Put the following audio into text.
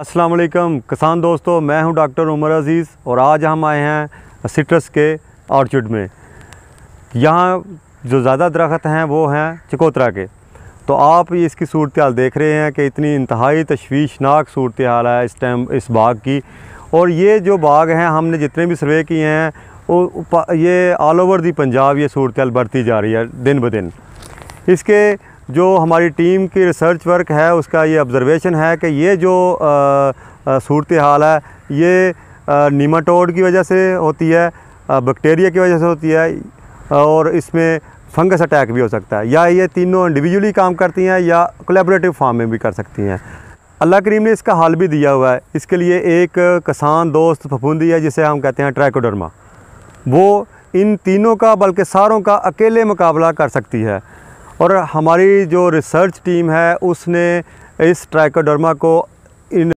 अस्सलाम वालेकुम किसान दोस्तों मैं हूं डॉक्टर उमर अज़ीज़ और आज हम आए हैं सिट्रस के ऑर्चिड में यहाँ जो ज़्यादा दरख्त हैं वो हैं चकोतरा के तो आप ये इसकी सूरत हाल देख रहे हैं कि इतनी इंतहाई तशवीशनाक सूरत हाल है इस टाइम इस बाग की और ये जो बाग हैं हमने जितने भी सर्वे किए हैं ये ऑल ओवर दी पंजाब ये सूरत हाल बढ़ती जा रही है दिन ब दिन इसके जो हमारी टीम की रिसर्च वर्क है उसका ये ऑब्ज़रवेशन है कि ये जो सूरत हाल है ये नीमाटोड की वजह से होती है बैक्टीरिया की वजह से होती है और इसमें फंगस अटैक भी हो सकता है या ये तीनों इंडिविजुअली काम करती हैं या कोलेबरेटिव फॉर्म में भी कर सकती हैं अल्लाह करीम ने इसका हाल भी दिया हुआ है इसके लिए एक किसान दोस्त फफूंदी है जिसे हम कहते हैं ट्रैकोडर्मा वो इन तीनों का बल्कि सारों का अकेले मुकाबला कर सकती है और हमारी जो रिसर्च टीम है उसने इस ट्राइकोडर्मा को इन